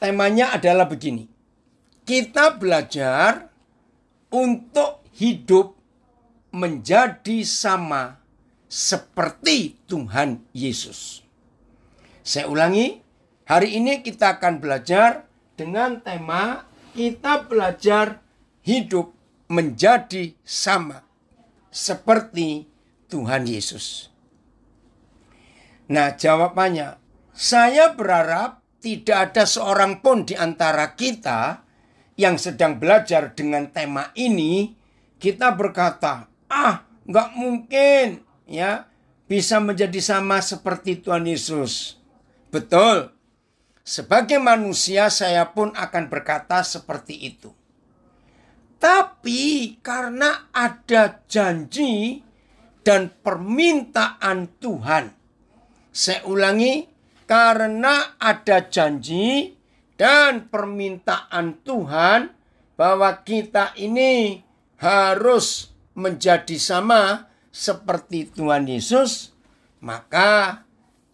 Temanya adalah begini. Kita belajar untuk hidup menjadi sama seperti Tuhan Yesus. Saya ulangi, hari ini kita akan belajar dengan tema kita belajar hidup menjadi sama seperti Tuhan Yesus. Nah, jawabannya, saya berharap tidak ada seorang pun di antara kita yang sedang belajar dengan tema ini, kita berkata, "Ah, nggak mungkin ya bisa menjadi sama seperti Tuhan Yesus." Betul. Sebagai manusia saya pun akan berkata seperti itu. Tapi karena ada janji dan permintaan Tuhan. Saya ulangi, karena ada janji dan permintaan Tuhan bahwa kita ini harus menjadi sama seperti Tuhan Yesus, maka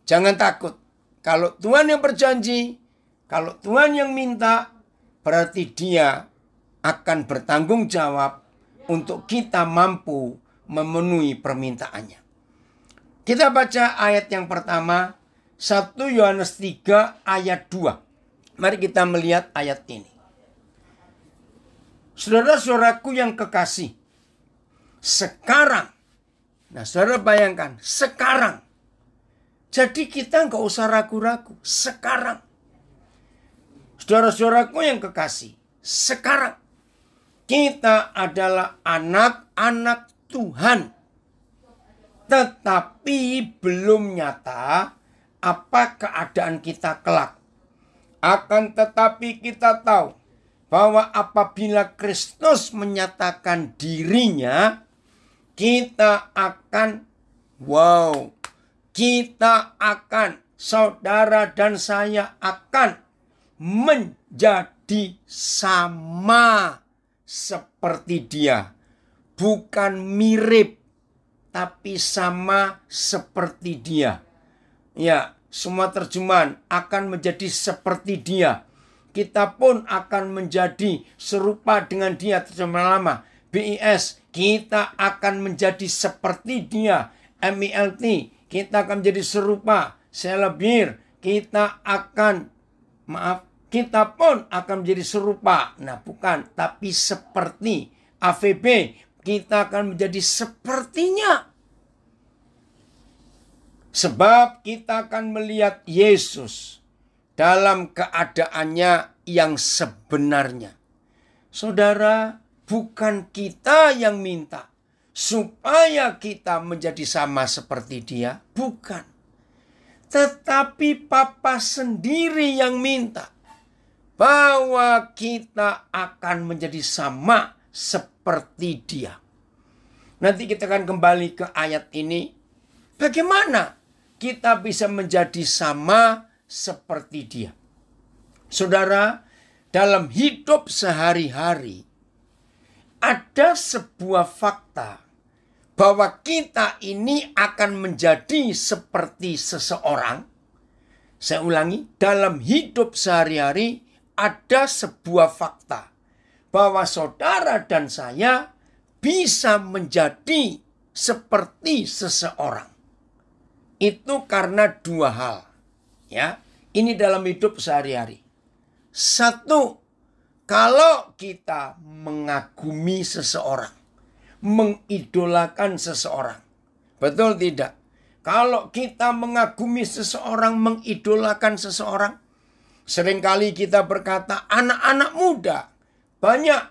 jangan takut. Kalau Tuhan yang berjanji, kalau Tuhan yang minta, berarti Dia akan bertanggung jawab untuk kita mampu memenuhi permintaannya. Kita baca ayat yang pertama 1 Yohanes 3 ayat 2. Mari kita melihat ayat ini. Saudara-saudaraku yang kekasih, sekarang, nah saudara bayangkan, sekarang. Jadi kita nggak usah ragu-ragu, sekarang. Saudara-saudaraku yang kekasih, sekarang kita adalah anak-anak Tuhan. Tetapi belum nyata apa keadaan kita kelak. Akan tetapi kita tahu bahwa apabila Kristus menyatakan dirinya, kita akan wow, kita akan saudara dan saya akan menjadi sama seperti dia. Bukan mirip, tapi sama seperti dia. Ya, semua terjemahan akan menjadi seperti dia. Kita pun akan menjadi serupa dengan dia terjemahan lama. BIS, kita akan menjadi seperti dia. MILT, kita akan menjadi serupa. Selebir, kita akan, maaf, kita pun akan menjadi serupa. Nah bukan, tapi seperti. AVB, kita akan menjadi sepertinya Sebab kita akan melihat Yesus dalam keadaannya yang sebenarnya. Saudara, bukan kita yang minta supaya kita menjadi sama seperti dia, bukan. Tetapi papa sendiri yang minta bahwa kita akan menjadi sama seperti dia. Nanti kita akan kembali ke ayat ini. Bagaimana kita bisa menjadi sama seperti dia. Saudara, dalam hidup sehari-hari ada sebuah fakta bahwa kita ini akan menjadi seperti seseorang. Saya ulangi, dalam hidup sehari-hari ada sebuah fakta bahwa saudara dan saya bisa menjadi seperti seseorang. Itu karena dua hal. Ya, ini dalam hidup sehari-hari. Satu, kalau kita mengagumi seseorang, mengidolakan seseorang. Betul tidak? Kalau kita mengagumi seseorang, mengidolakan seseorang, seringkali kita berkata anak-anak muda banyak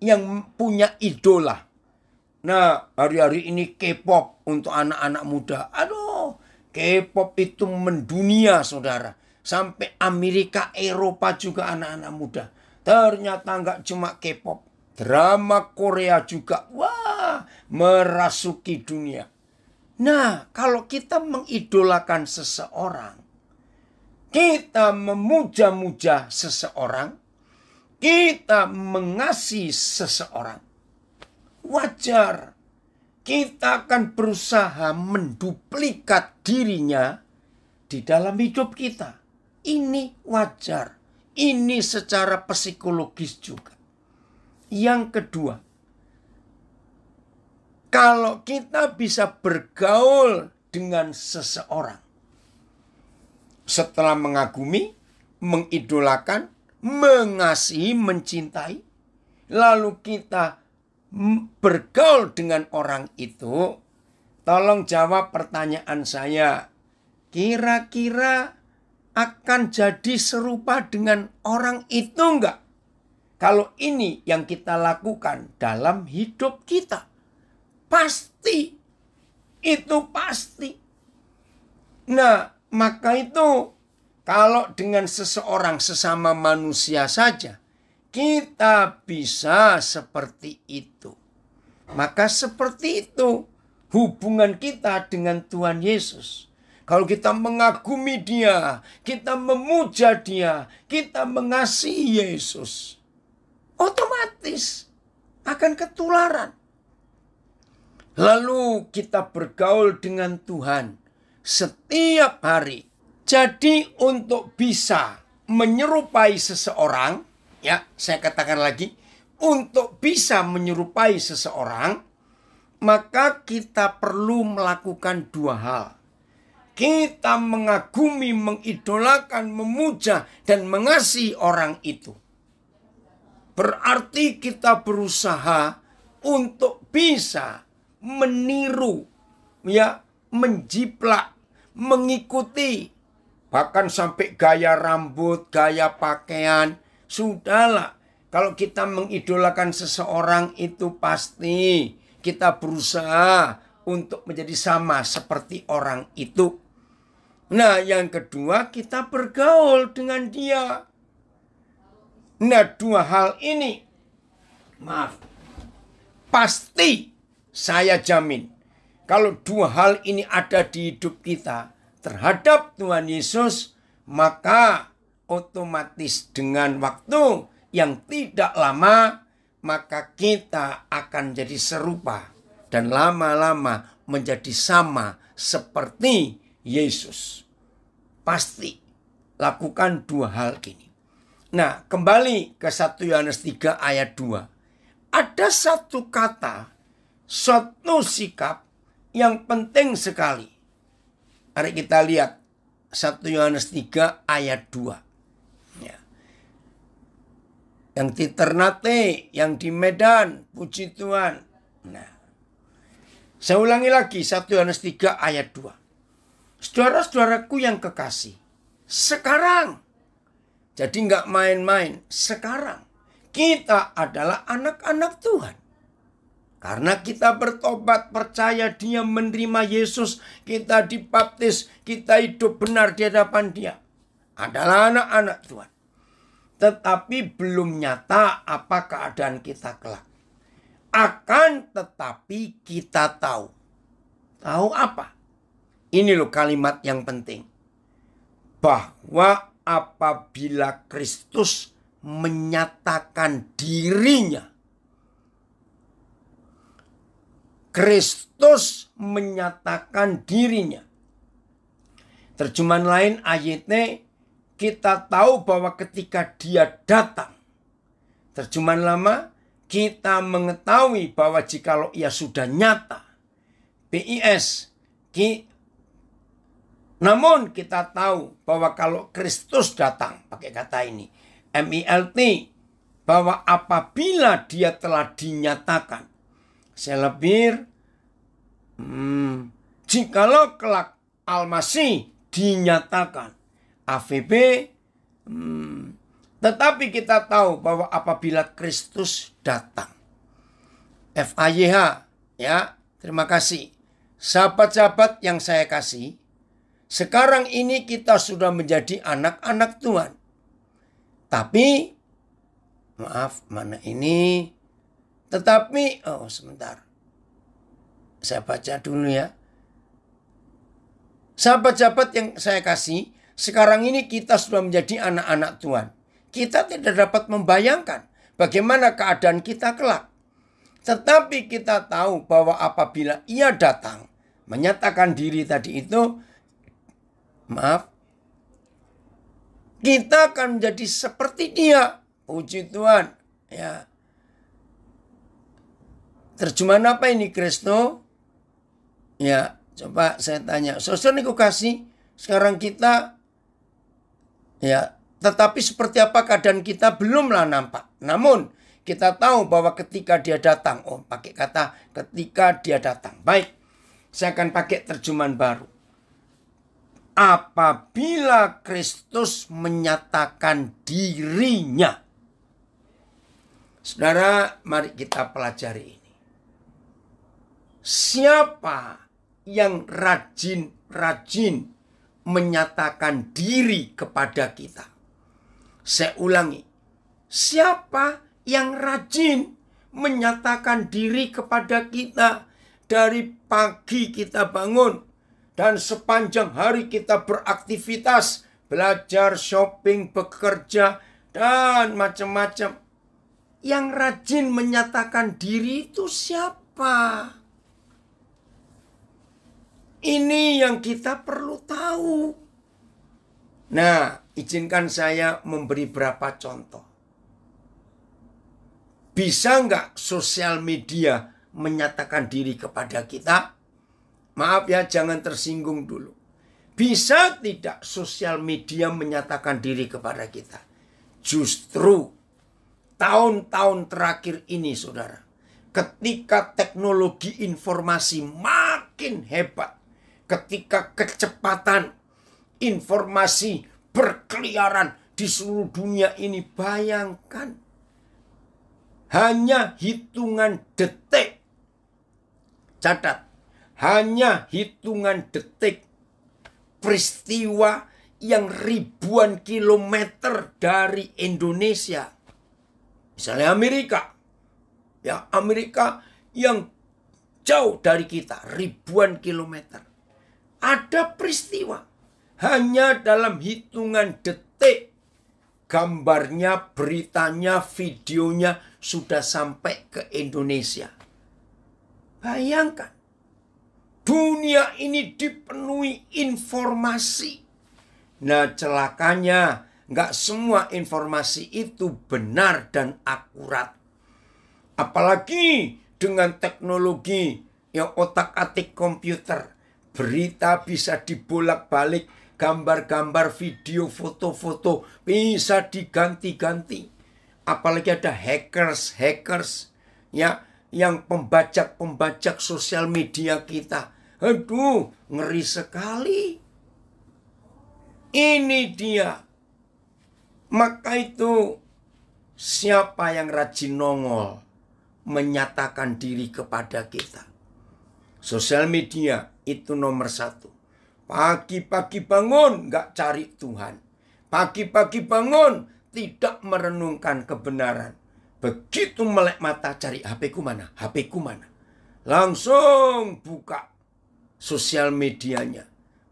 yang punya idola. Nah, hari-hari ini K-pop untuk anak-anak muda. Aduh, K-pop itu mendunia, saudara. Sampai Amerika, Eropa juga anak-anak muda. Ternyata nggak cuma K-pop. Drama Korea juga, wah, merasuki dunia. Nah, kalau kita mengidolakan seseorang, kita memuja-muja seseorang, kita mengasihi seseorang, wajar kita akan berusaha menduplikat dirinya di dalam hidup kita. Ini wajar. Ini secara psikologis juga. Yang kedua, kalau kita bisa bergaul dengan seseorang setelah mengagumi, mengidolakan, mengasihi, mencintai, lalu kita bergaul dengan orang itu, tolong jawab pertanyaan saya. Kira-kira akan jadi serupa dengan orang itu enggak? Kalau ini yang kita lakukan dalam hidup kita, pasti itu pasti. Nah, maka itu kalau dengan seseorang sesama manusia saja, kita bisa seperti itu. Maka seperti itu hubungan kita dengan Tuhan Yesus. Kalau kita mengagumi Dia, kita memuja Dia, kita mengasihi Yesus, otomatis akan ketularan. Lalu kita bergaul dengan Tuhan setiap hari. Jadi, untuk bisa menyerupai seseorang, ya saya katakan lagi untuk bisa menyerupai seseorang maka kita perlu melakukan dua hal kita mengagumi, mengidolakan, memuja dan mengasihi orang itu. Berarti kita berusaha untuk bisa meniru ya, menjiplak, mengikuti bahkan sampai gaya rambut, gaya pakaian, Sudahlah, kalau kita mengidolakan seseorang itu pasti kita berusaha untuk menjadi sama seperti orang itu. Nah, yang kedua kita bergaul dengan dia. Nah, dua hal ini maaf pasti saya jamin kalau dua hal ini ada di hidup kita terhadap Tuhan Yesus, maka otomatis dengan waktu yang tidak lama maka kita akan jadi serupa dan lama-lama menjadi sama seperti Yesus. Pasti lakukan dua hal ini. Nah, kembali ke 1 Yohanes 3 ayat 2. Ada satu kata, satu sikap yang penting sekali. Mari kita lihat 1 Yohanes 3 ayat 2 yang di Ternate, yang di Medan, puji Tuhan. Nah, saya ulangi lagi 1 Yohanes 3 ayat 2. Saudara-saudaraku yang kekasih, sekarang jadi nggak main-main. Sekarang kita adalah anak-anak Tuhan. Karena kita bertobat, percaya dia menerima Yesus, kita dibaptis, kita hidup benar di hadapan dia. Adalah anak-anak Tuhan tetapi belum nyata apa keadaan kita kelak. Akan tetapi kita tahu. Tahu apa? Ini loh kalimat yang penting. Bahwa apabila Kristus menyatakan dirinya. Kristus menyatakan dirinya. Terjemahan lain ayatnya kita tahu bahwa ketika dia datang, terjemahan lama, kita mengetahui bahwa jikalau ia sudah nyata, PIS, ki, namun kita tahu bahwa kalau Kristus datang, pakai kata ini, MILT, bahwa apabila dia telah dinyatakan, saya lebih, hmm, jikalau kelak Almasih dinyatakan, AVB. Hmm, tetapi kita tahu bahwa apabila Kristus datang, FAYH ya, terima kasih. Sahabat-sahabat yang saya kasih, sekarang ini kita sudah menjadi anak-anak Tuhan. Tapi maaf mana ini? Tetapi oh sebentar. Saya baca dulu ya. Sahabat-sahabat yang saya kasih, sekarang ini kita sudah menjadi anak-anak Tuhan. Kita tidak dapat membayangkan bagaimana keadaan kita kelak. Tetapi kita tahu bahwa apabila ia datang, menyatakan diri tadi itu, maaf, kita akan menjadi seperti dia. Puji Tuhan. Ya. Terjemahan apa ini Kristo? Ya, coba saya tanya. sosok kasih, sekarang kita Ya, tetapi seperti apa keadaan kita belumlah nampak. Namun kita tahu bahwa ketika dia datang, oh pakai kata ketika dia datang. Baik, saya akan pakai terjemahan baru. Apabila Kristus menyatakan dirinya. Saudara, mari kita pelajari ini. Siapa yang rajin-rajin menyatakan diri kepada kita. Saya ulangi, siapa yang rajin menyatakan diri kepada kita dari pagi kita bangun dan sepanjang hari kita beraktivitas, belajar, shopping, bekerja, dan macam-macam. Yang rajin menyatakan diri itu siapa? Ini yang kita perlu tahu. Nah, izinkan saya memberi beberapa contoh. Bisa nggak sosial media menyatakan diri kepada kita? Maaf ya, jangan tersinggung dulu. Bisa tidak sosial media menyatakan diri kepada kita? Justru tahun-tahun terakhir ini, saudara, ketika teknologi informasi makin hebat, ketika kecepatan informasi berkeliaran di seluruh dunia ini. Bayangkan, hanya hitungan detik. Catat, hanya hitungan detik peristiwa yang ribuan kilometer dari Indonesia. Misalnya Amerika. Ya, Amerika yang jauh dari kita, ribuan kilometer. Ada peristiwa. Hanya dalam hitungan detik. Gambarnya, beritanya, videonya sudah sampai ke Indonesia. Bayangkan. Dunia ini dipenuhi informasi. Nah celakanya nggak semua informasi itu benar dan akurat. Apalagi dengan teknologi yang otak-atik komputer berita bisa dibolak-balik, gambar-gambar, video, foto-foto bisa diganti-ganti. Apalagi ada hackers, hackers ya yang pembajak-pembajak sosial media kita. Aduh, ngeri sekali. Ini dia. Maka itu siapa yang rajin nongol menyatakan diri kepada kita. Sosial media itu nomor satu. Pagi-pagi bangun, gak cari Tuhan. Pagi-pagi bangun, tidak merenungkan kebenaran. Begitu melek mata cari HP ku mana, HP ku mana. Langsung buka sosial medianya.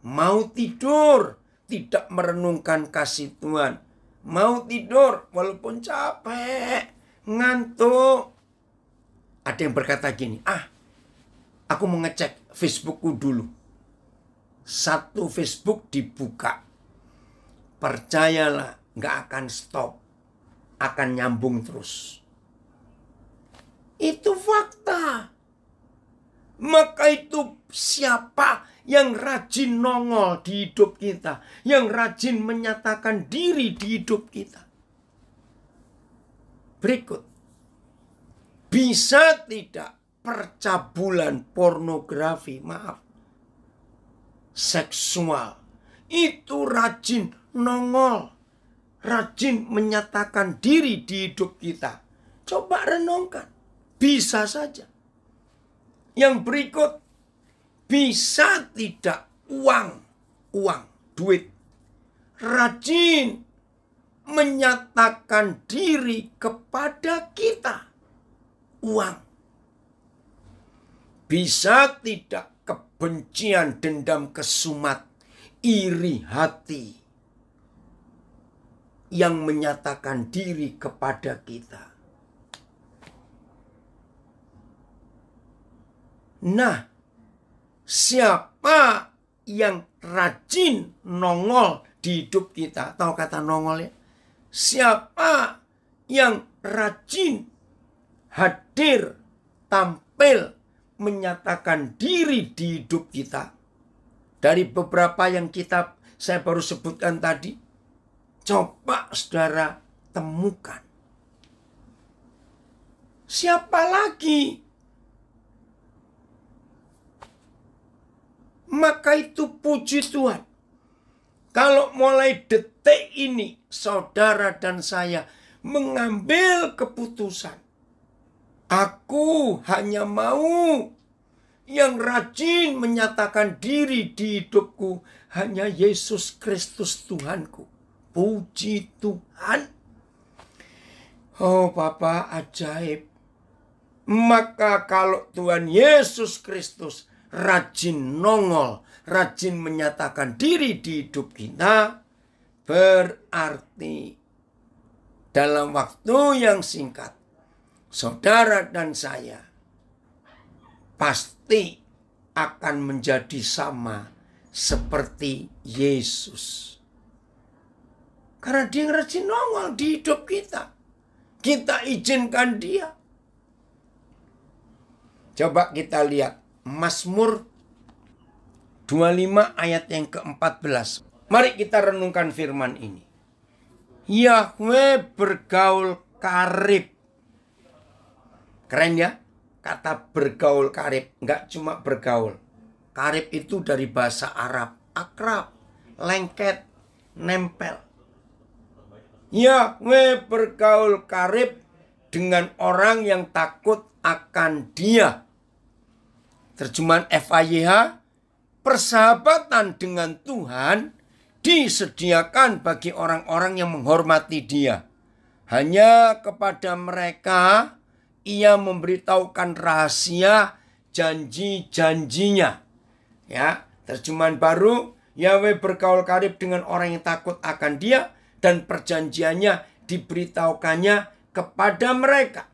Mau tidur, tidak merenungkan kasih Tuhan. Mau tidur, walaupun capek, ngantuk. Ada yang berkata gini, ah, aku mau ngecek Facebookku dulu. Satu Facebook dibuka. Percayalah, nggak akan stop. Akan nyambung terus. Itu fakta. Maka itu siapa yang rajin nongol di hidup kita. Yang rajin menyatakan diri di hidup kita. Berikut. Bisa tidak percabulan pornografi maaf seksual itu rajin nongol rajin menyatakan diri di hidup kita coba renungkan bisa saja yang berikut bisa tidak uang uang duit rajin menyatakan diri kepada kita uang bisa tidak kebencian, dendam, kesumat, iri hati yang menyatakan diri kepada kita. Nah, siapa yang rajin nongol di hidup kita? Tahu kata nongol ya? Siapa yang rajin hadir tampil menyatakan diri di hidup kita dari beberapa yang kita saya baru sebutkan tadi coba saudara temukan siapa lagi maka itu puji Tuhan kalau mulai detik ini saudara dan saya mengambil keputusan Aku hanya mau yang rajin menyatakan diri di hidupku hanya Yesus Kristus Tuhanku. Puji Tuhan. Oh Bapa ajaib. Maka kalau Tuhan Yesus Kristus rajin nongol, rajin menyatakan diri di hidup kita, berarti dalam waktu yang singkat saudara dan saya pasti akan menjadi sama seperti Yesus. Karena dia ngerti nongol di hidup kita. Kita izinkan dia. Coba kita lihat Mazmur 25 ayat yang ke-14. Mari kita renungkan firman ini. Yahweh bergaul karib Keren ya? Kata bergaul karib, nggak cuma bergaul. Karib itu dari bahasa Arab, akrab, lengket, nempel. ya gue bergaul karib dengan orang yang takut akan dia. Terjemahan FAYH, persahabatan dengan Tuhan disediakan bagi orang-orang yang menghormati dia. Hanya kepada mereka ia memberitahukan rahasia janji-janjinya. Ya, terjemahan baru Yahweh berkaul karib dengan orang yang takut akan Dia dan perjanjiannya diberitahukannya kepada mereka.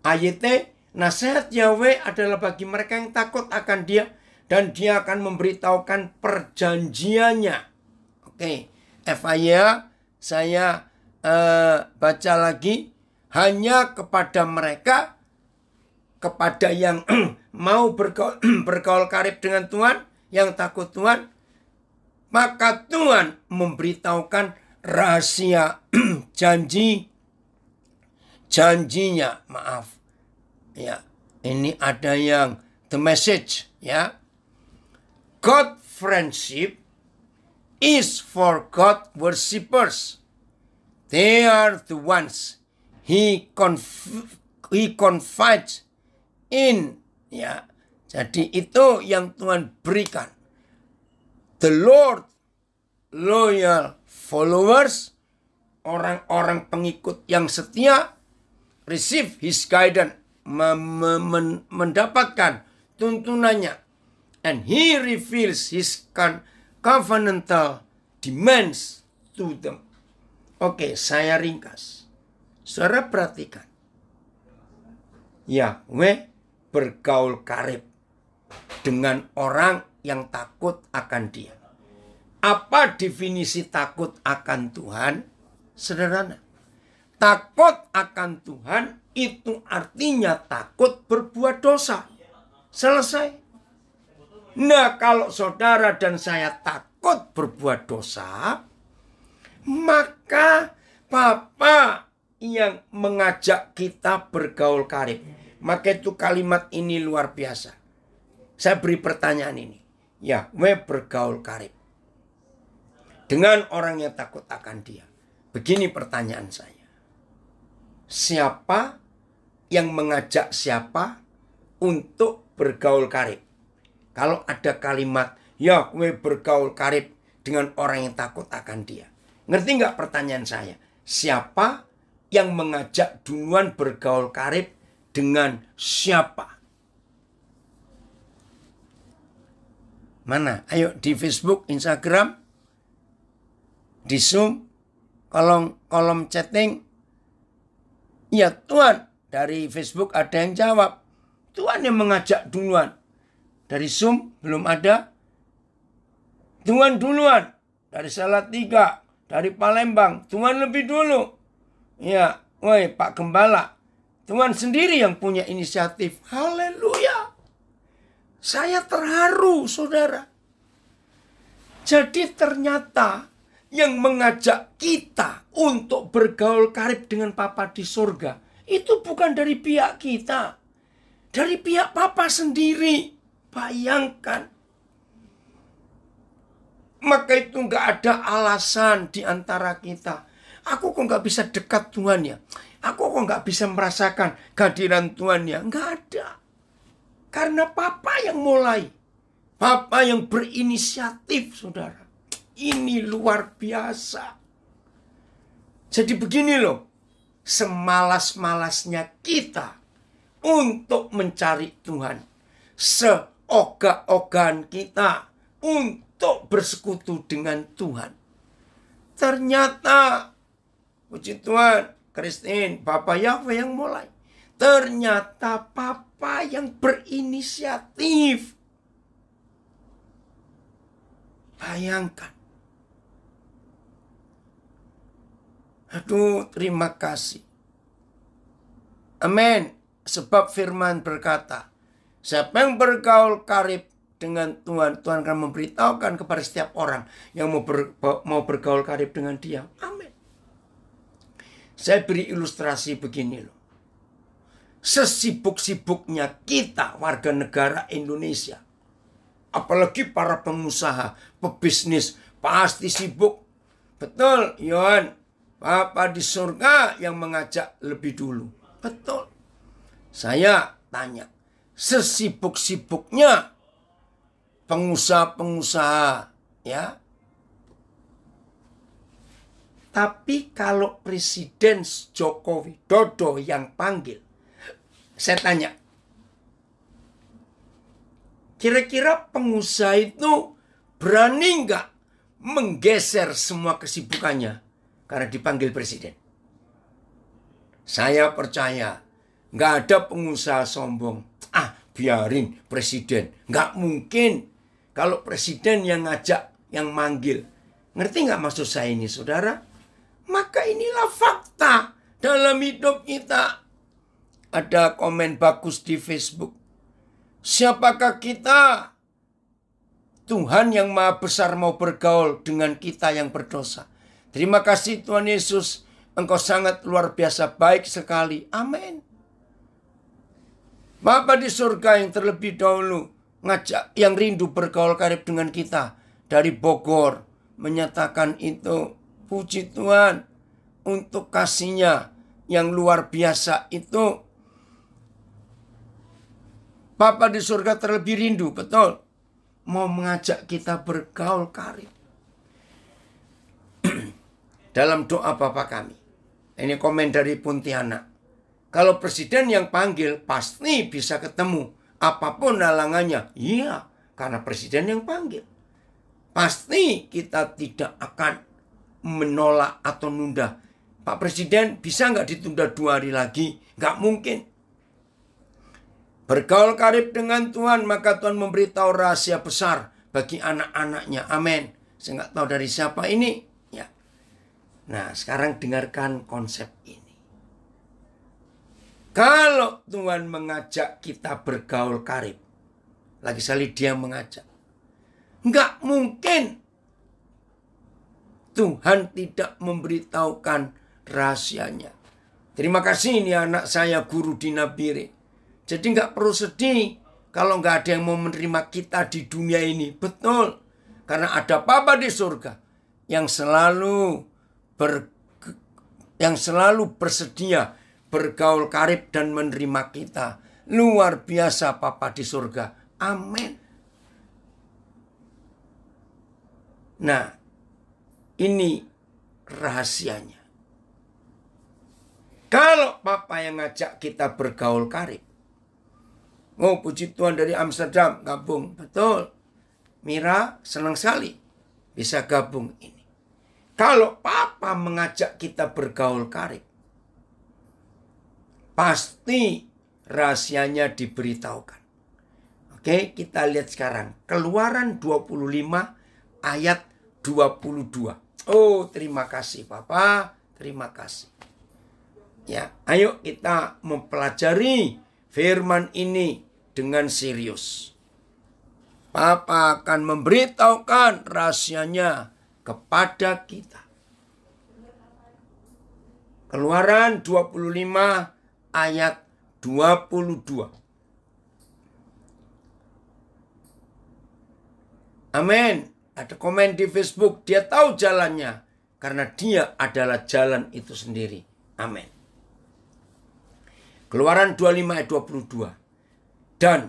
Ayat nasihat Yahweh adalah bagi mereka yang takut akan Dia dan Dia akan memberitahukan perjanjiannya. Oke, okay. FAYA saya uh, baca lagi hanya kepada mereka kepada yang mau bergaul, bergaul karib dengan Tuhan, yang takut Tuhan, maka Tuhan memberitahukan rahasia janji janjinya, maaf. Ya, ini ada yang the message ya. God friendship is for God worshippers. They are the ones he conf he confides in ya jadi itu yang Tuhan berikan the Lord loyal followers orang-orang pengikut yang setia receive his guidance mendapatkan tuntunannya and he reveals his covenantal demands to them. Oke, okay, saya ringkas. Saudara perhatikan. ya we bergaul karib dengan orang yang takut akan dia. Apa definisi takut akan Tuhan? Sederhana. Takut akan Tuhan itu artinya takut berbuat dosa. Selesai. Nah kalau saudara dan saya takut berbuat dosa, maka Bapak yang mengajak kita bergaul karib. Maka itu kalimat ini luar biasa. Saya beri pertanyaan ini. ya, we bergaul karib. Dengan orang yang takut akan dia. Begini pertanyaan saya. Siapa yang mengajak siapa untuk bergaul karib? Kalau ada kalimat ya, we bergaul karib dengan orang yang takut akan dia. Ngerti nggak pertanyaan saya? Siapa yang mengajak duluan bergaul karib dengan siapa? Mana? Ayo di Facebook, Instagram, di Zoom, kolom kolom chatting. Ya Tuhan, dari Facebook ada yang jawab. Tuhan yang mengajak duluan. Dari Zoom belum ada. Tuhan duluan. Dari Salatiga, dari Palembang, Tuhan lebih dulu. Ya, woi Pak Gembala. Tuhan sendiri yang punya inisiatif. Haleluya. Saya terharu, saudara. Jadi ternyata yang mengajak kita untuk bergaul karib dengan Papa di surga itu bukan dari pihak kita. Dari pihak Papa sendiri. Bayangkan. Maka itu nggak ada alasan di antara kita Aku kok nggak bisa dekat Tuhan ya? Aku kok nggak bisa merasakan kehadiran Tuhan ya? Nggak ada. Karena Papa yang mulai. Papa yang berinisiatif, saudara. Ini luar biasa. Jadi begini loh. Semalas-malasnya kita untuk mencari Tuhan. Seoga-ogan kita untuk bersekutu dengan Tuhan. Ternyata Puji Tuhan, Kristen, Papa Yahweh yang mulai. Ternyata Papa yang berinisiatif. Bayangkan. Aduh, terima kasih. Amin. Sebab firman berkata, siapa yang bergaul karib dengan Tuhan, Tuhan akan memberitahukan kepada setiap orang yang mau, mau bergaul karib dengan dia. Amin. Saya beri ilustrasi begini loh. Sesibuk-sibuknya kita warga negara Indonesia. Apalagi para pengusaha, pebisnis pasti sibuk. Betul, Yohan, Bapak di surga yang mengajak lebih dulu. Betul. Saya tanya, sesibuk-sibuknya pengusaha-pengusaha ya tapi kalau Presiden Joko Widodo yang panggil, saya tanya, kira-kira pengusaha itu berani nggak menggeser semua kesibukannya karena dipanggil Presiden? Saya percaya nggak ada pengusaha sombong. Ah, biarin Presiden. Nggak mungkin kalau Presiden yang ngajak, yang manggil. Ngerti nggak maksud saya ini, saudara? Maka inilah fakta dalam hidup kita. Ada komen bagus di Facebook. Siapakah kita? Tuhan yang maha besar mau bergaul dengan kita yang berdosa. Terima kasih Tuhan Yesus. Engkau sangat luar biasa baik sekali. Amin. Bapa di surga yang terlebih dahulu ngajak yang rindu bergaul karib dengan kita dari Bogor menyatakan itu Puji Tuhan untuk kasihnya yang luar biasa itu. Papa di surga terlebih rindu, betul. Mau mengajak kita bergaul karib. Dalam doa Bapak kami. Ini komen dari Pontianak. Kalau presiden yang panggil pasti bisa ketemu apapun halangannya. Iya, karena presiden yang panggil. Pasti kita tidak akan menolak atau nunda. Pak Presiden bisa nggak ditunda dua hari lagi? Nggak mungkin. Bergaul karib dengan Tuhan, maka Tuhan memberitahu rahasia besar bagi anak-anaknya. Amin. Saya nggak tahu dari siapa ini. Ya. Nah, sekarang dengarkan konsep ini. Kalau Tuhan mengajak kita bergaul karib, lagi sekali dia mengajak. Nggak mungkin Tuhan tidak memberitahukan rahasianya. Terima kasih ini anak saya guru di Nabire. Jadi nggak perlu sedih kalau nggak ada yang mau menerima kita di dunia ini. Betul. Karena ada Papa di surga yang selalu ber, yang selalu bersedia bergaul karib dan menerima kita. Luar biasa Papa di surga. Amin. Nah, ini rahasianya. Kalau papa yang ngajak kita bergaul karib. Oh puji Tuhan dari Amsterdam gabung. Betul. Mira senang sekali bisa gabung ini. Kalau papa mengajak kita bergaul karib. Pasti rahasianya diberitahukan. Oke, kita lihat sekarang. Keluaran 25 ayat 22. Oh, terima kasih Papa, terima kasih. Ya, ayo kita mempelajari firman ini dengan serius. Papa akan memberitahukan rahasianya kepada kita. Keluaran 25 ayat 22. Amin ada komen di Facebook, dia tahu jalannya karena dia adalah jalan itu sendiri. Amin. Keluaran 25 ayat 22. Dan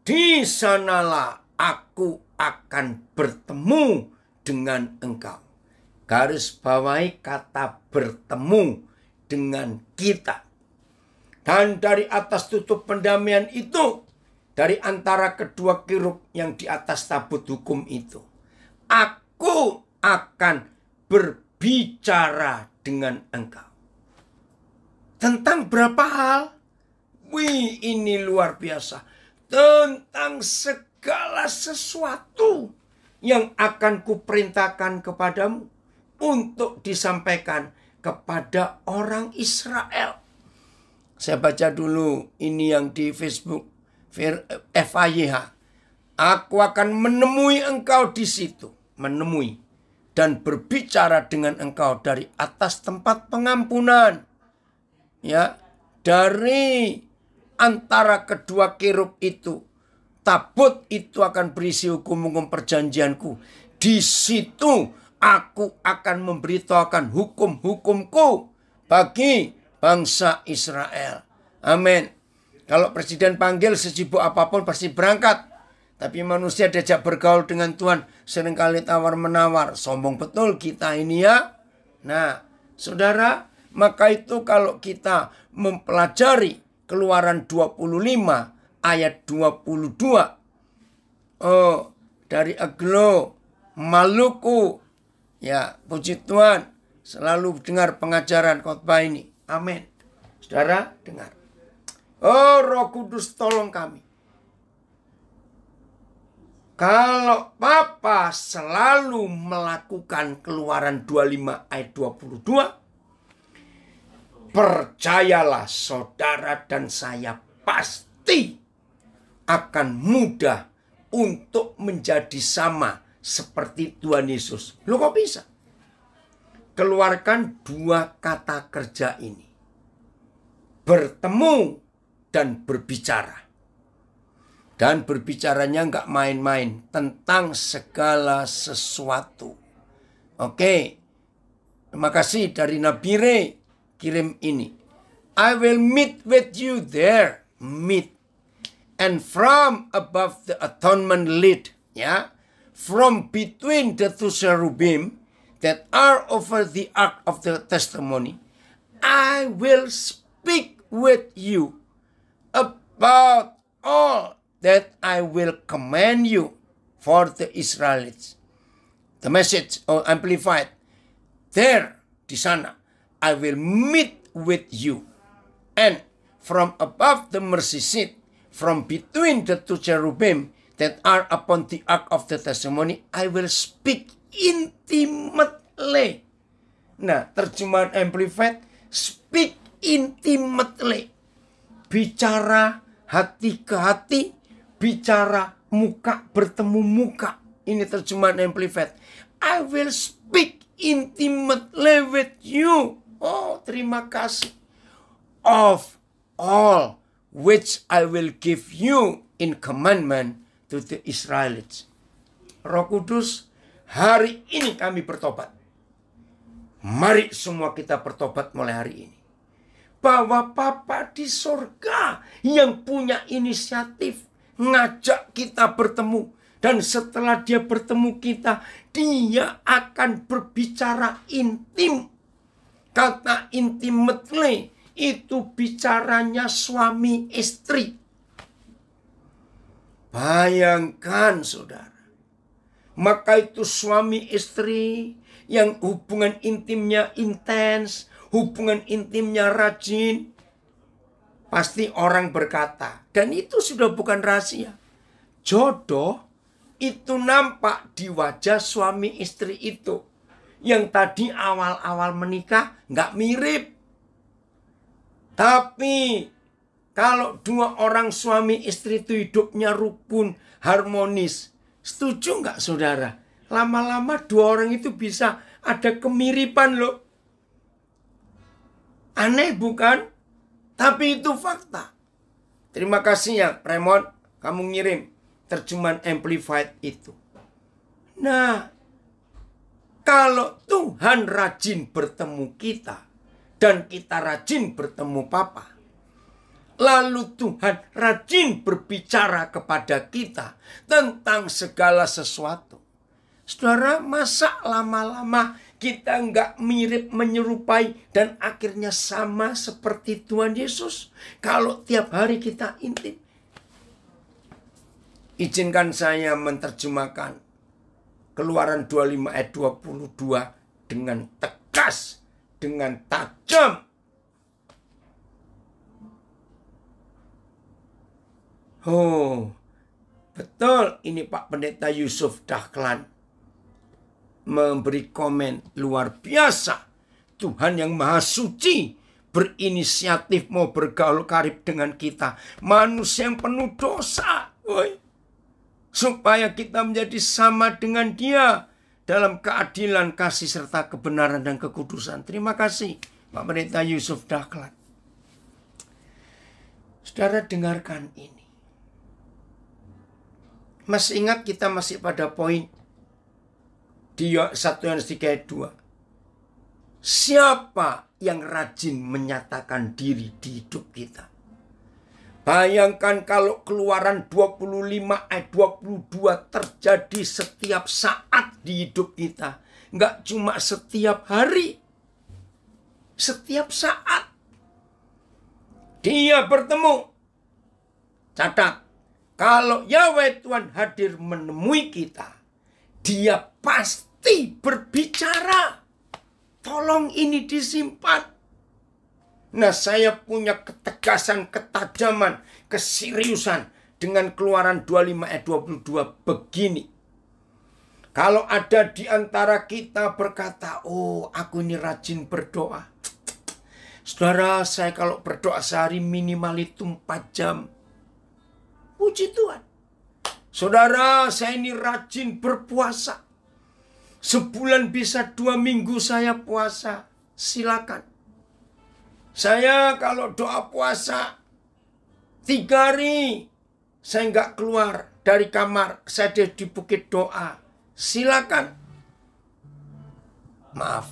di sanalah aku akan bertemu dengan engkau. Garis bawahi kata bertemu dengan kita. Dan dari atas tutup pendamaian itu, dari antara kedua kirub yang di atas tabut hukum itu, aku akan berbicara dengan engkau. Tentang berapa hal? Wih, ini luar biasa. Tentang segala sesuatu yang akan kuperintahkan kepadamu untuk disampaikan kepada orang Israel. Saya baca dulu ini yang di Facebook FIYH. Eh, aku akan menemui engkau di situ menemui dan berbicara dengan engkau dari atas tempat pengampunan. Ya, dari antara kedua kerub itu tabut itu akan berisi hukum-hukum perjanjianku. Di situ aku akan memberitahukan hukum-hukumku bagi bangsa Israel. Amin. Kalau presiden panggil sesibuk apapun pasti berangkat. Tapi manusia diajak bergaul dengan Tuhan seringkali tawar-menawar. Sombong betul kita ini ya. Nah, saudara, maka itu kalau kita mempelajari keluaran 25 ayat 22. Oh, dari Aglo, Maluku. Ya, puji Tuhan. Selalu dengar pengajaran khotbah ini. Amin. Saudara, dengar. Oh, Roh Kudus tolong kami kalau Papa selalu melakukan keluaran 25 ayat 22, percayalah saudara dan saya pasti akan mudah untuk menjadi sama seperti Tuhan Yesus. Lo kok bisa? Keluarkan dua kata kerja ini. Bertemu dan berbicara dan berbicaranya nggak main-main tentang segala sesuatu. Oke, terima kasih dari Re kirim ini. I will meet with you there. Meet. And from above the atonement lid. Ya. From between the two cherubim that are over the ark of the testimony. I will speak with you about all that I will command you for the Israelites. The message or amplified. There, di sana, I will meet with you. And from above the mercy seat, from between the two cherubim that are upon the ark of the testimony, I will speak intimately. Nah, terjemahan amplified, speak intimately. Bicara hati ke hati, bicara muka bertemu muka. Ini terjemahan amplified. I will speak intimately with you. Oh, terima kasih. Of all which I will give you in commandment to the Israelites. Roh Kudus, hari ini kami bertobat. Mari semua kita bertobat mulai hari ini. Bahwa Papa di surga yang punya inisiatif ngajak kita bertemu. Dan setelah dia bertemu kita, dia akan berbicara intim. Kata intimately itu bicaranya suami istri. Bayangkan saudara. Maka itu suami istri yang hubungan intimnya intens, hubungan intimnya rajin, Pasti orang berkata, dan itu sudah bukan rahasia. Jodoh itu nampak di wajah suami istri itu. Yang tadi awal-awal menikah nggak mirip. Tapi kalau dua orang suami istri itu hidupnya rukun, harmonis. Setuju nggak saudara? Lama-lama dua orang itu bisa ada kemiripan loh. Aneh bukan? Tapi itu fakta. Terima kasih ya Premon, kamu ngirim terjemahan amplified itu. Nah, kalau Tuhan rajin bertemu kita dan kita rajin bertemu Papa, lalu Tuhan rajin berbicara kepada kita tentang segala sesuatu. Saudara, masa lama-lama kita nggak mirip menyerupai dan akhirnya sama seperti Tuhan Yesus. Kalau tiap hari kita intim. Izinkan saya menerjemahkan Keluaran 25 ayat 22 dengan tegas, dengan tajam. Oh, betul ini Pak Pendeta Yusuf Dahlan memberi komen luar biasa. Tuhan yang Maha Suci berinisiatif mau bergaul karib dengan kita. Manusia yang penuh dosa. Woy. Supaya kita menjadi sama dengan dia dalam keadilan, kasih, serta kebenaran dan kekudusan. Terima kasih Pak Pendeta Yusuf Dahlan. Saudara dengarkan ini. Masih ingat kita masih pada poin di 1 Yohanes 3 ayat 2. Siapa yang rajin menyatakan diri di hidup kita? Bayangkan kalau keluaran 25 ayat 22 terjadi setiap saat di hidup kita. Nggak cuma setiap hari. Setiap saat. Dia bertemu. Catat. Kalau Yahweh Tuhan hadir menemui kita. Dia pasti hati berbicara. Tolong ini disimpan. Nah saya punya ketegasan, ketajaman, keseriusan dengan keluaran 25 ayat 22 begini. Kalau ada di antara kita berkata, oh aku ini rajin berdoa. Saudara, saya kalau berdoa sehari minimal itu 4 jam. Puji Tuhan. Saudara, saya ini rajin berpuasa. Sebulan bisa dua minggu saya puasa. Silakan. Saya kalau doa puasa tiga hari saya nggak keluar dari kamar. Saya di bukit doa. Silakan. Maaf.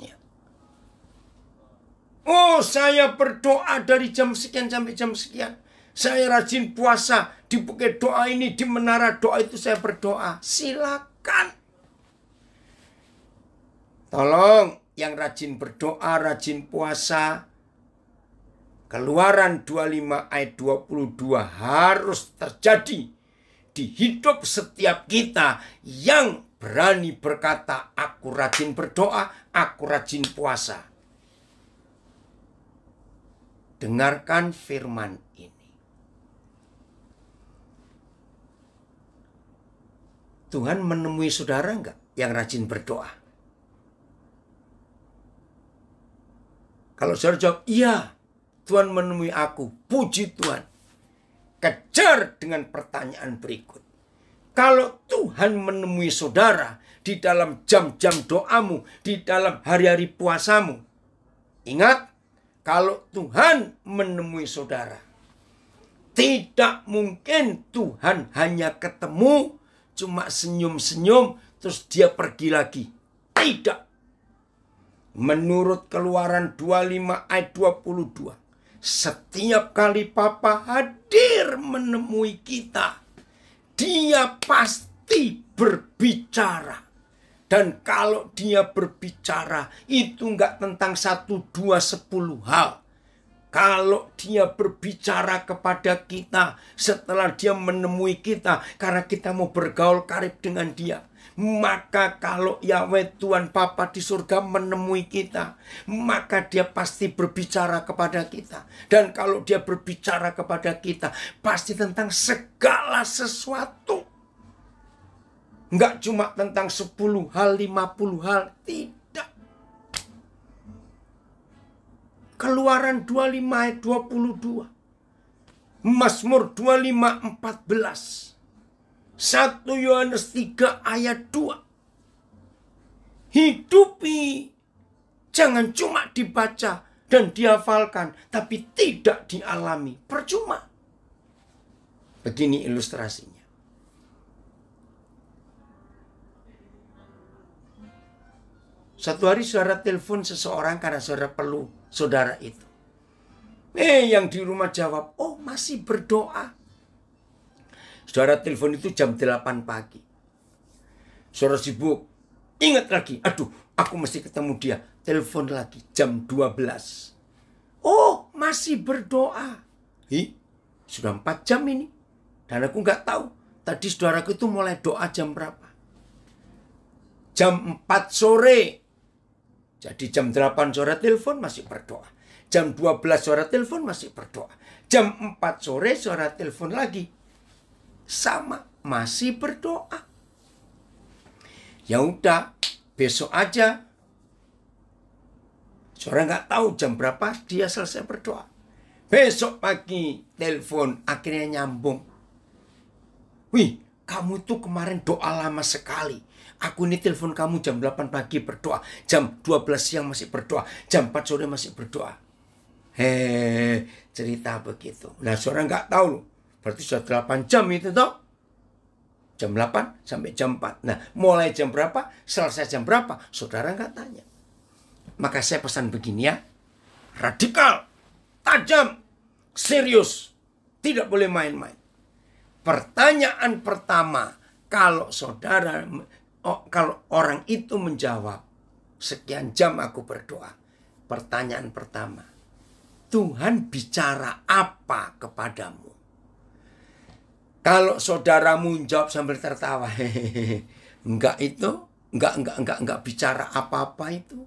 Ya. Oh, saya berdoa dari jam sekian sampai jam sekian. Saya rajin puasa di bukit doa ini, di menara doa itu saya berdoa. Silakan. Tolong yang rajin berdoa, rajin puasa. Keluaran 25 ayat 22 harus terjadi di hidup setiap kita yang berani berkata, aku rajin berdoa, aku rajin puasa. Dengarkan firman ini. Tuhan menemui saudara enggak yang rajin berdoa? Kalau saudara jawab, iya, Tuhan menemui aku. Puji Tuhan. Kejar dengan pertanyaan berikut. Kalau Tuhan menemui saudara di dalam jam-jam doamu, di dalam hari-hari puasamu. Ingat, kalau Tuhan menemui saudara, tidak mungkin Tuhan hanya ketemu cuma senyum-senyum terus dia pergi lagi. Tidak menurut keluaran 25 ayat 22. Setiap kali Papa hadir menemui kita, dia pasti berbicara. Dan kalau dia berbicara, itu enggak tentang satu dua sepuluh hal. Kalau dia berbicara kepada kita setelah dia menemui kita, karena kita mau bergaul karib dengan dia maka kalau Yahweh Tuhan Papa di surga menemui kita, maka dia pasti berbicara kepada kita. Dan kalau dia berbicara kepada kita, pasti tentang segala sesuatu. Enggak cuma tentang 10 hal, 50 hal, tidak. Keluaran 25 ayat 22. Mazmur 25 14 1 Yohanes 3 ayat 2. Hidupi jangan cuma dibaca dan dihafalkan tapi tidak dialami. Percuma. Begini ilustrasinya. Satu hari saudara telepon seseorang karena saudara perlu saudara itu. Eh yang di rumah jawab, oh masih berdoa. Saudara telepon itu jam 8 pagi. Saudara sibuk. Ingat lagi, aduh, aku mesti ketemu dia. Telepon lagi jam 12. Oh, masih berdoa. Hi, sudah 4 jam ini. Dan aku nggak tahu tadi saudaraku itu mulai doa jam berapa. Jam 4 sore. Jadi jam 8 sore telepon masih berdoa. Jam 12 sore telepon masih berdoa. Jam 4 sore sore telepon lagi sama, masih berdoa. Ya udah, besok aja. Saudara nggak tahu jam berapa dia selesai berdoa. Besok pagi telepon akhirnya nyambung. Wih, kamu tuh kemarin doa lama sekali. Aku ini telepon kamu jam 8 pagi berdoa, jam 12 siang masih berdoa, jam 4 sore masih berdoa. Hei, cerita begitu. Nah, seorang nggak tahu loh. Berarti sudah 8 jam itu toh. Jam 8 sampai jam 4. Nah, mulai jam berapa, selesai jam berapa, saudara nggak tanya. Maka saya pesan begini ya. Radikal, tajam, serius. Tidak boleh main-main. Pertanyaan pertama, kalau saudara oh, kalau orang itu menjawab, sekian jam aku berdoa. Pertanyaan pertama, Tuhan bicara apa kepadamu? Kalau saudara menjawab sambil tertawa, enggak itu, enggak enggak enggak enggak bicara apa-apa itu.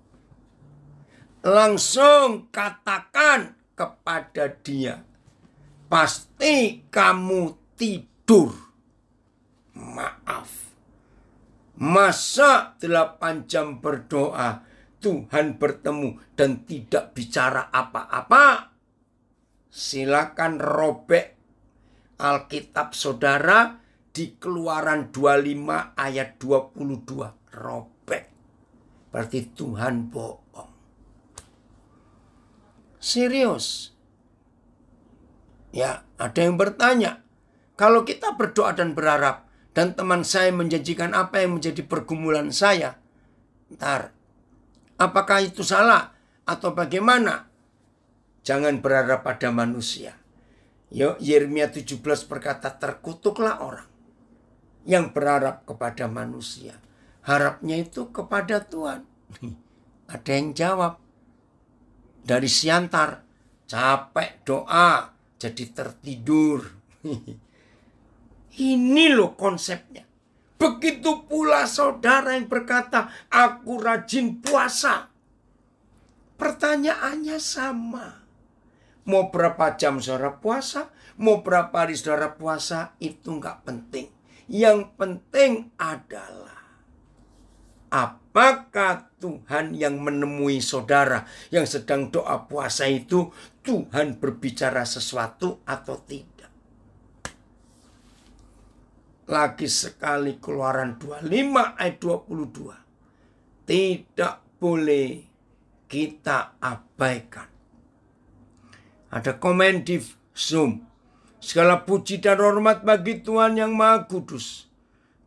Langsung katakan kepada dia, pasti kamu tidur. Maaf. Masa delapan jam berdoa, Tuhan bertemu dan tidak bicara apa-apa? Silakan robek Alkitab saudara di keluaran 25 ayat 22 robek. Berarti Tuhan bohong. Serius. Ya, ada yang bertanya. Kalau kita berdoa dan berharap dan teman saya menjanjikan apa yang menjadi pergumulan saya, ntar apakah itu salah atau bagaimana? Jangan berharap pada manusia Yo, Yeremia 17 berkata, terkutuklah orang yang berharap kepada manusia. Harapnya itu kepada Tuhan. Ada yang jawab. Dari siantar, capek doa, jadi tertidur. Ini loh konsepnya. Begitu pula saudara yang berkata, aku rajin puasa. Pertanyaannya sama Mau berapa jam saudara puasa, mau berapa hari saudara puasa, itu nggak penting. Yang penting adalah apakah Tuhan yang menemui saudara yang sedang doa puasa itu Tuhan berbicara sesuatu atau tidak. Lagi sekali keluaran 25 ayat 22. Tidak boleh kita abaikan ada komen di Zoom. Segala puji dan hormat bagi Tuhan yang Maha Kudus.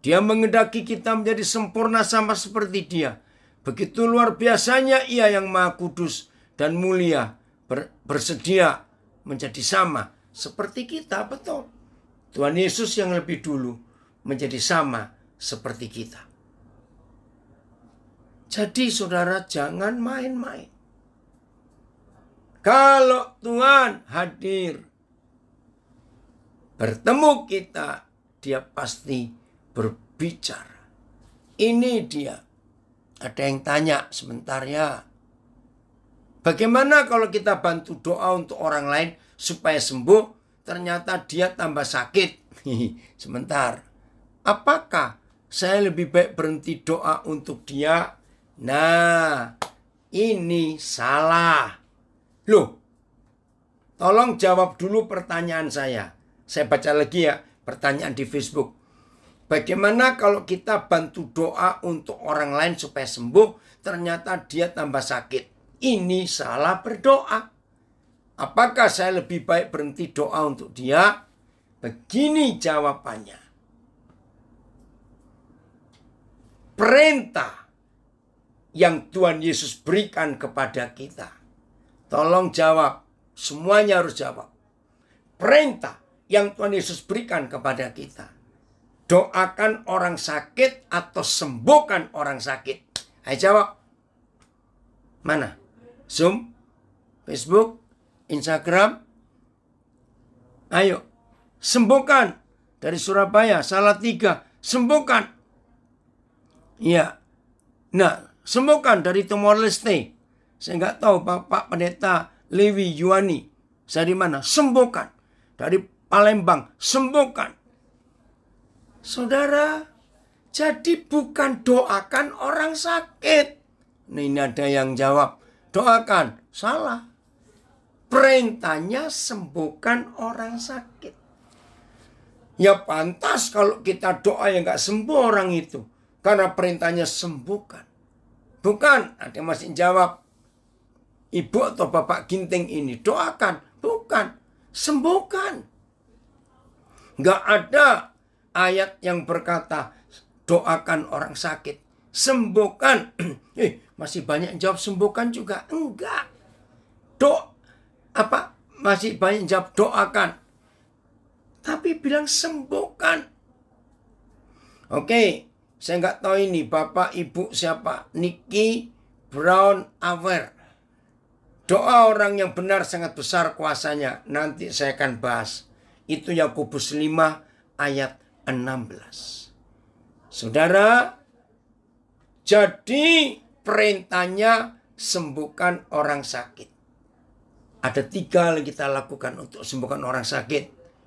Dia mengendaki kita menjadi sempurna sama seperti dia. Begitu luar biasanya ia yang maha kudus dan mulia ber, bersedia menjadi sama seperti kita betul. Tuhan Yesus yang lebih dulu menjadi sama seperti kita. Jadi saudara jangan main-main. Kalau Tuhan hadir, bertemu kita, dia pasti berbicara. Ini dia. Ada yang tanya sebentar ya. Bagaimana kalau kita bantu doa untuk orang lain supaya sembuh, ternyata dia tambah sakit. Sebentar. Apakah saya lebih baik berhenti doa untuk dia? Nah, ini salah. Loh, tolong jawab dulu pertanyaan saya. Saya baca lagi ya, pertanyaan di Facebook. Bagaimana kalau kita bantu doa untuk orang lain supaya sembuh, ternyata dia tambah sakit? Ini salah berdoa. Apakah saya lebih baik berhenti doa untuk dia? Begini jawabannya. Perintah yang Tuhan Yesus berikan kepada kita Tolong jawab. Semuanya harus jawab. Perintah yang Tuhan Yesus berikan kepada kita. Doakan orang sakit atau sembuhkan orang sakit. Ayo jawab. Mana? Zoom, Facebook, Instagram. Ayo, sembuhkan. Dari Surabaya, salah tiga sembuhkan. Iya. Nah, sembuhkan dari Timor Leste. Saya nggak tahu Bapak Pendeta Levi Yuani. dari mana? Sembuhkan. Dari Palembang. Sembuhkan. Saudara, jadi bukan doakan orang sakit. Nah, ini ada yang jawab. Doakan. Salah. Perintahnya sembuhkan orang sakit. Ya pantas kalau kita doa yang nggak sembuh orang itu. Karena perintahnya sembuhkan. Bukan, ada masih jawab ibu atau bapak ginting ini. Doakan, bukan. Sembuhkan. Nggak ada ayat yang berkata doakan orang sakit. Sembuhkan. eh, masih banyak jawab sembuhkan juga. Enggak. Do apa? Masih banyak jawab doakan. Tapi bilang sembuhkan. Oke, saya nggak tahu ini Bapak Ibu siapa. Niki Brown Aware. Doa orang yang benar sangat besar kuasanya. Nanti saya akan bahas. Itu Yakobus 5 ayat 16. Saudara, jadi perintahnya sembuhkan orang sakit. Ada tiga yang kita lakukan untuk sembuhkan orang sakit.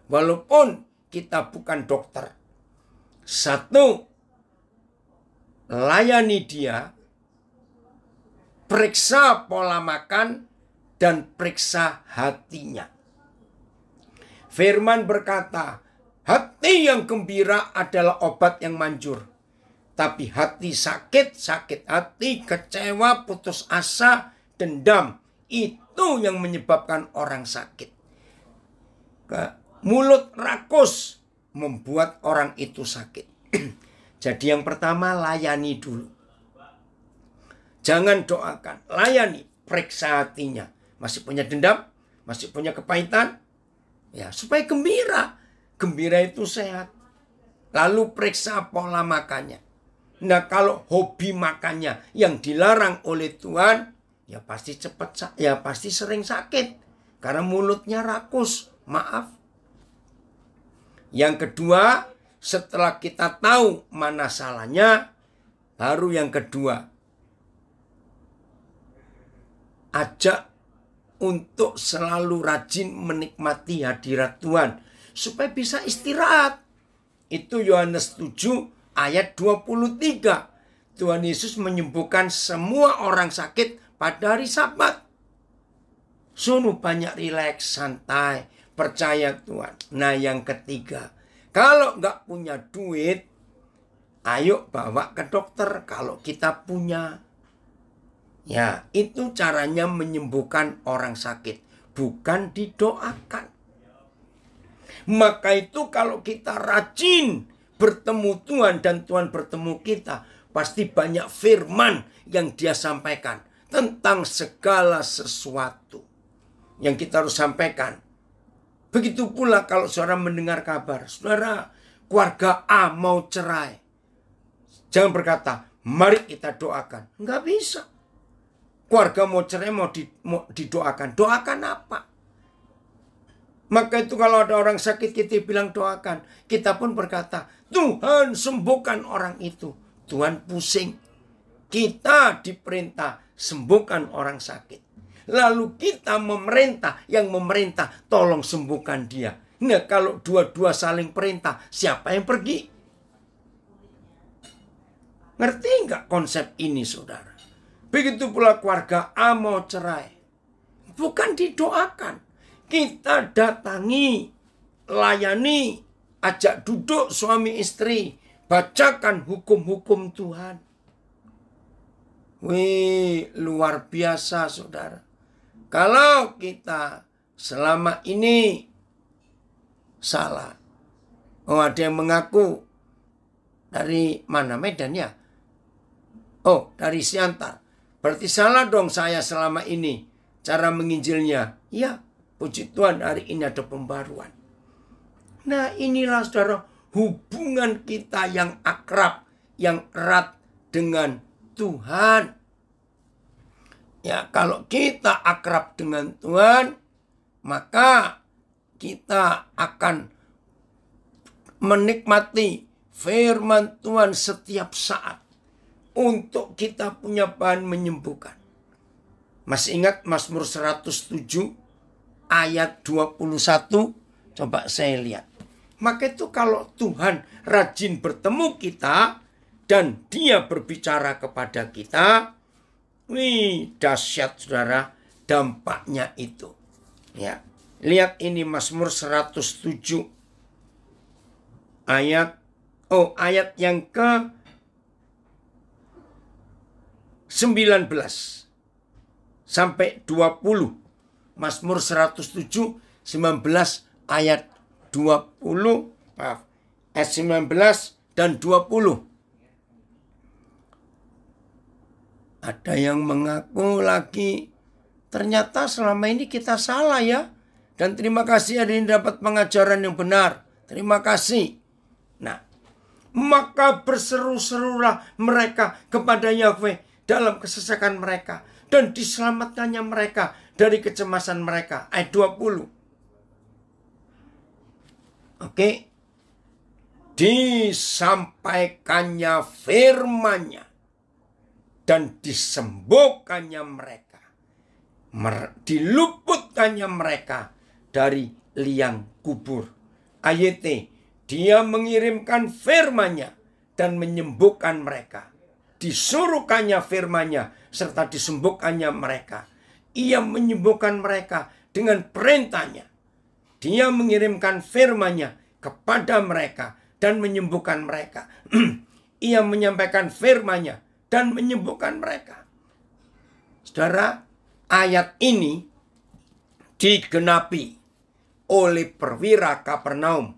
Walaupun kita bukan dokter. Satu, layani dia, periksa pola makan, dan periksa hatinya. Firman berkata, hati yang gembira adalah obat yang manjur. Tapi hati sakit, sakit hati, kecewa, putus asa, dendam. Itu yang menyebabkan orang sakit. mulut rakus membuat orang itu sakit. Jadi yang pertama layani dulu. Jangan doakan, layani, periksa hatinya masih punya dendam, masih punya kepahitan. Ya, supaya gembira. Gembira itu sehat. Lalu periksa pola makannya. Nah, kalau hobi makannya yang dilarang oleh Tuhan, ya pasti cepat ya pasti sering sakit karena mulutnya rakus. Maaf. Yang kedua, setelah kita tahu mana salahnya, baru yang kedua ajak untuk selalu rajin menikmati hadirat Tuhan supaya bisa istirahat. Itu Yohanes 7 ayat 23. Tuhan Yesus menyembuhkan semua orang sakit pada hari Sabat. Suruh banyak rileks, santai, percaya Tuhan. Nah yang ketiga, kalau nggak punya duit, ayo bawa ke dokter kalau kita punya. Ya, itu caranya menyembuhkan orang sakit, bukan didoakan. Maka itu kalau kita rajin bertemu Tuhan dan Tuhan bertemu kita, pasti banyak firman yang dia sampaikan tentang segala sesuatu yang kita harus sampaikan. Begitu pula kalau saudara mendengar kabar, saudara keluarga A mau cerai. Jangan berkata, mari kita doakan. Enggak bisa keluarga mau cerai mau, di, mau didoakan. Doakan apa? Maka itu kalau ada orang sakit kita bilang doakan. Kita pun berkata, Tuhan sembuhkan orang itu. Tuhan pusing. Kita diperintah sembuhkan orang sakit. Lalu kita memerintah, yang memerintah tolong sembuhkan dia. Nah kalau dua-dua saling perintah, siapa yang pergi? Ngerti nggak konsep ini saudara? Begitu pula keluarga A mau cerai. Bukan didoakan. Kita datangi, layani, ajak duduk suami istri, bacakan hukum-hukum Tuhan. Wih, luar biasa saudara. Kalau kita selama ini salah. Oh, ada yang mengaku dari mana Medan ya? Oh, dari Siantar. Berarti salah dong saya selama ini cara menginjilnya. Ya, puji Tuhan hari ini ada pembaruan. Nah inilah saudara hubungan kita yang akrab, yang erat dengan Tuhan. Ya, kalau kita akrab dengan Tuhan, maka kita akan menikmati firman Tuhan setiap saat untuk kita punya bahan menyembuhkan. Masih ingat Mazmur 107 ayat 21? Coba saya lihat. Maka itu kalau Tuhan rajin bertemu kita dan dia berbicara kepada kita, wih dahsyat saudara dampaknya itu. Ya. Lihat ini Mazmur 107 ayat oh ayat yang ke 19 sampai 20. Mazmur 107 19 ayat 20 maaf ayat 19 dan 20. Ada yang mengaku lagi ternyata selama ini kita salah ya. Dan terima kasih ada yang dapat pengajaran yang benar. Terima kasih. Nah, maka berseru-serulah mereka kepada Yahweh dalam kesesakan mereka dan diselamatkannya mereka dari kecemasan mereka. Ayat 20. Oke. Disampaikannya firmanya dan disembuhkannya mereka. Mer diluputkannya mereka dari liang kubur. Ayat dia mengirimkan firmanya dan menyembuhkan mereka disuruhkannya firmanya serta disembuhkannya mereka. Ia menyembuhkan mereka dengan perintahnya. Dia mengirimkan firmanya kepada mereka dan menyembuhkan mereka. Ia menyampaikan firmanya dan menyembuhkan mereka. Saudara, ayat ini digenapi oleh perwira Kapernaum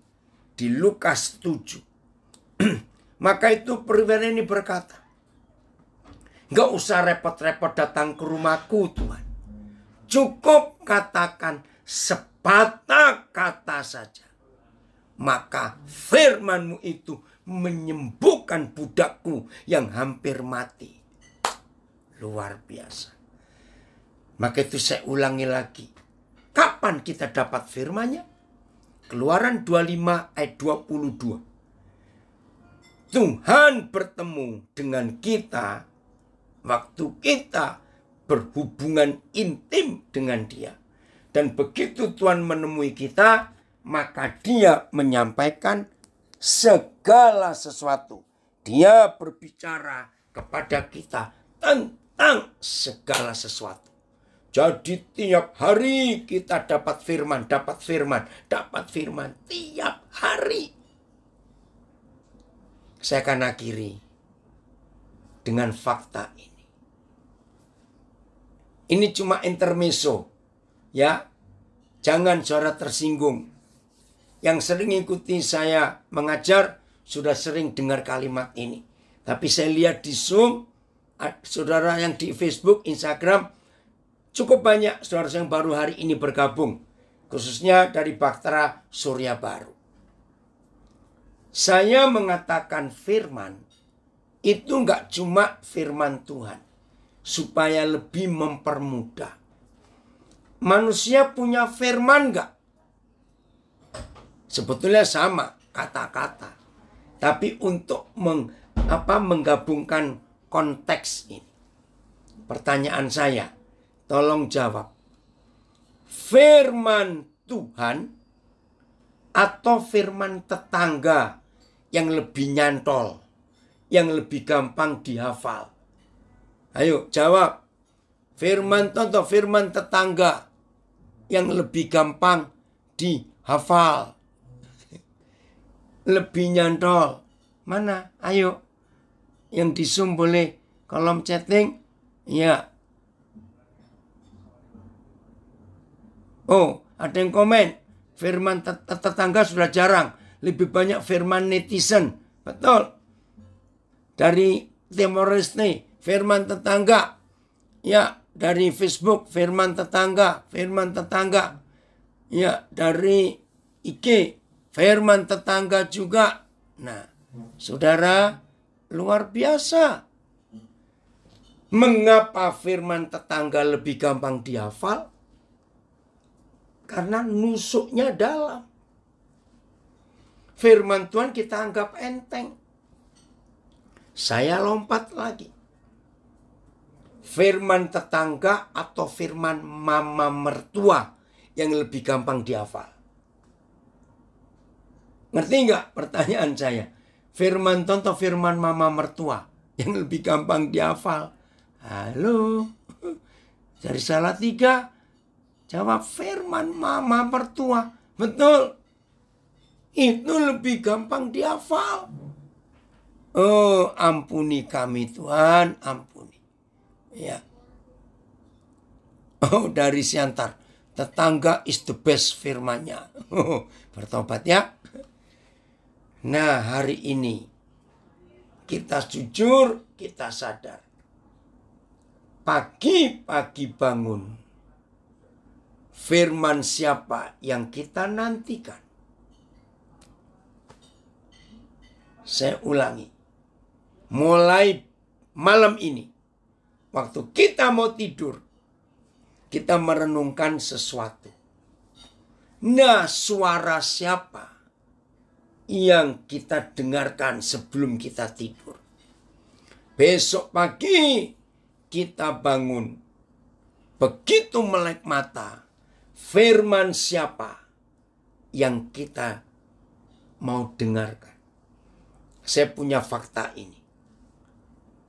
di Lukas 7. Maka itu perwira ini berkata, Gak usah repot-repot datang ke rumahku Tuhan. Cukup katakan sepatah kata saja. Maka firmanmu itu menyembuhkan budakku yang hampir mati. Luar biasa. Maka itu saya ulangi lagi. Kapan kita dapat firmanya Keluaran 25 ayat 22. Tuhan bertemu dengan kita waktu kita berhubungan intim dengan dia. Dan begitu Tuhan menemui kita, maka dia menyampaikan segala sesuatu. Dia berbicara kepada kita tentang segala sesuatu. Jadi tiap hari kita dapat firman, dapat firman, dapat firman tiap hari. Saya akan akhiri dengan fakta ini ini cuma intermeso. Ya. Jangan suara tersinggung. Yang sering ikuti saya mengajar sudah sering dengar kalimat ini. Tapi saya lihat di Zoom saudara yang di Facebook, Instagram cukup banyak saudara yang baru hari ini bergabung khususnya dari Baktera Surya Baru. Saya mengatakan firman itu nggak cuma firman Tuhan supaya lebih mempermudah. Manusia punya firman enggak Sebetulnya sama kata-kata. Tapi untuk meng, apa, menggabungkan konteks ini. Pertanyaan saya, tolong jawab. Firman Tuhan atau firman tetangga yang lebih nyantol, yang lebih gampang dihafal Ayo jawab. Firman contoh firman tetangga yang lebih gampang dihafal. Lebih nyantol. Mana? Ayo. Yang di Zoom boleh kolom chatting. Ya. Oh, ada yang komen. Firman tetangga sudah jarang. Lebih banyak firman netizen. Betul. Dari Timor Leste, firman tetangga. Ya, dari Facebook firman tetangga, firman tetangga. Ya, dari IG firman tetangga juga. Nah, saudara luar biasa. Mengapa firman tetangga lebih gampang dihafal? Karena nusuknya dalam. Firman Tuhan kita anggap enteng. Saya lompat lagi firman tetangga atau firman mama mertua yang lebih gampang dihafal. Ngerti nggak pertanyaan saya? Firman tonton firman mama mertua yang lebih gampang dihafal. Halo, dari salah tiga, jawab firman mama mertua. Betul, itu lebih gampang dihafal. Oh, ampuni kami Tuhan, ampuni Ya. Oh, dari Siantar. Tetangga is the best firmannya. Oh, bertobat ya. Nah, hari ini kita jujur, kita sadar. Pagi-pagi bangun. Firman siapa yang kita nantikan? Saya ulangi. Mulai malam ini Waktu kita mau tidur, kita merenungkan sesuatu. Nah, suara siapa yang kita dengarkan sebelum kita tidur? Besok pagi kita bangun. Begitu melek mata, firman siapa yang kita mau dengarkan? Saya punya fakta ini.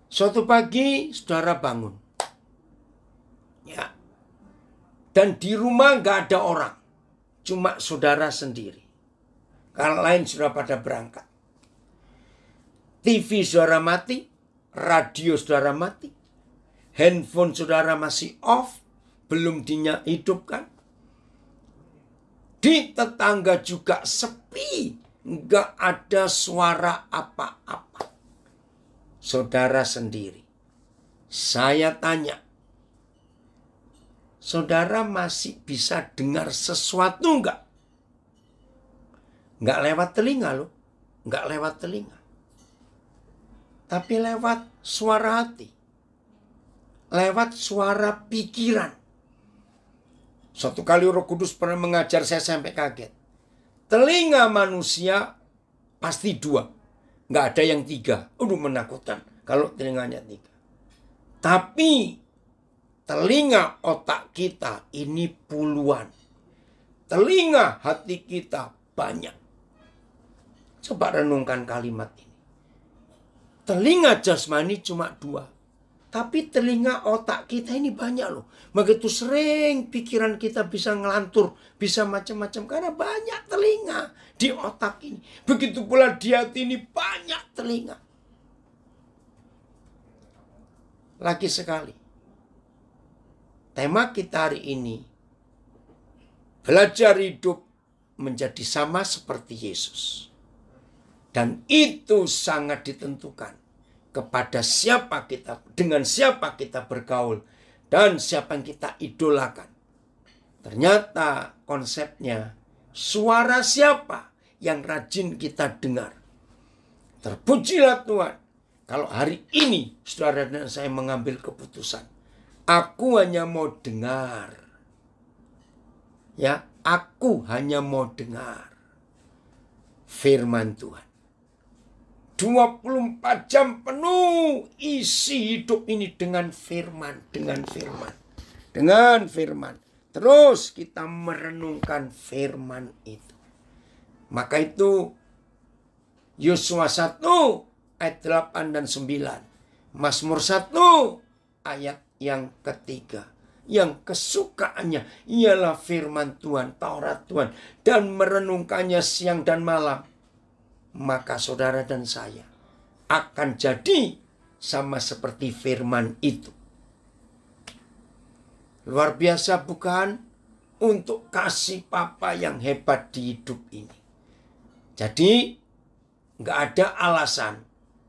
Suatu pagi saudara bangun. Ya. Dan di rumah nggak ada orang. Cuma saudara sendiri. Karena lain sudah pada berangkat. TV saudara mati, radio saudara mati, handphone saudara masih off, belum dihidupkan. Di tetangga juga sepi, nggak ada suara apa-apa saudara sendiri. Saya tanya, saudara masih bisa dengar sesuatu enggak? Enggak lewat telinga loh, enggak lewat telinga. Tapi lewat suara hati, lewat suara pikiran. Satu kali Roh Kudus pernah mengajar saya sampai kaget. Telinga manusia pasti dua, nggak ada yang tiga. Udah menakutkan kalau telinganya tiga. Tapi telinga otak kita ini puluhan. Telinga hati kita banyak. Coba renungkan kalimat ini. Telinga jasmani cuma dua. Tapi telinga otak kita ini banyak loh. Begitu sering pikiran kita bisa ngelantur, bisa macam-macam karena banyak telinga di otak ini. Begitu pula di hati ini banyak telinga. Lagi sekali. Tema kita hari ini belajar hidup menjadi sama seperti Yesus. Dan itu sangat ditentukan kepada siapa kita dengan siapa kita bergaul dan siapa yang kita idolakan. Ternyata konsepnya suara siapa yang rajin kita dengar. Terpujilah Tuhan. Kalau hari ini saudara dan saya mengambil keputusan, aku hanya mau dengar. Ya, aku hanya mau dengar firman Tuhan. 24 jam penuh isi hidup ini dengan firman, dengan firman, dengan firman. Terus kita merenungkan firman itu. Maka itu Yosua 1 ayat 8 dan 9. Mazmur 1 ayat yang ketiga. Yang kesukaannya ialah firman Tuhan, Taurat Tuhan. Dan merenungkannya siang dan malam maka saudara dan saya akan jadi sama seperti firman itu. Luar biasa bukan untuk kasih papa yang hebat di hidup ini. Jadi nggak ada alasan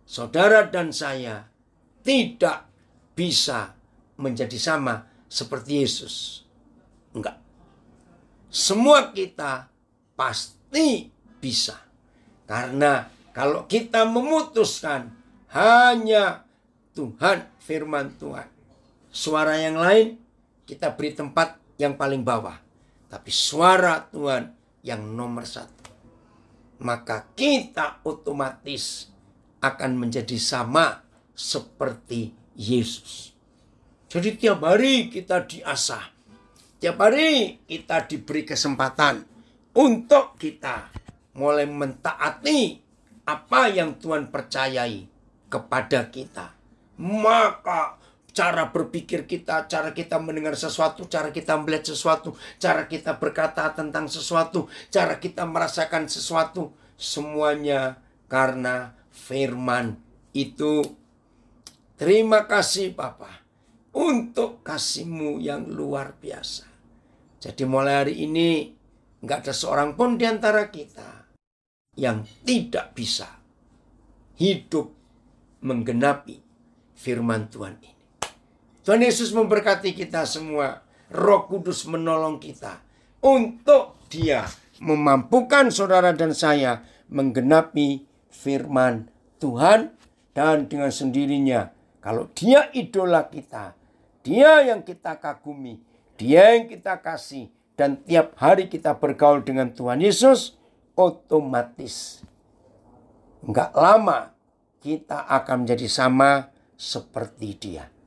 saudara dan saya tidak bisa menjadi sama seperti Yesus. Enggak. Semua kita pasti bisa. Karena kalau kita memutuskan hanya Tuhan, firman Tuhan. Suara yang lain kita beri tempat yang paling bawah. Tapi suara Tuhan yang nomor satu. Maka kita otomatis akan menjadi sama seperti Yesus. Jadi tiap hari kita diasah. Tiap hari kita diberi kesempatan untuk kita mulai mentaati apa yang Tuhan percayai kepada kita. Maka cara berpikir kita, cara kita mendengar sesuatu, cara kita melihat sesuatu, cara kita berkata tentang sesuatu, cara kita merasakan sesuatu, semuanya karena firman itu. Terima kasih Bapak untuk kasihmu yang luar biasa. Jadi mulai hari ini nggak ada seorang pun di antara kita yang tidak bisa hidup menggenapi firman Tuhan ini. Tuhan Yesus memberkati kita semua. Roh Kudus menolong kita untuk Dia memampukan saudara dan saya menggenapi firman Tuhan dan dengan sendirinya kalau Dia idola kita, Dia yang kita kagumi, Dia yang kita kasih dan tiap hari kita bergaul dengan Tuhan Yesus, otomatis. Enggak lama kita akan menjadi sama seperti dia.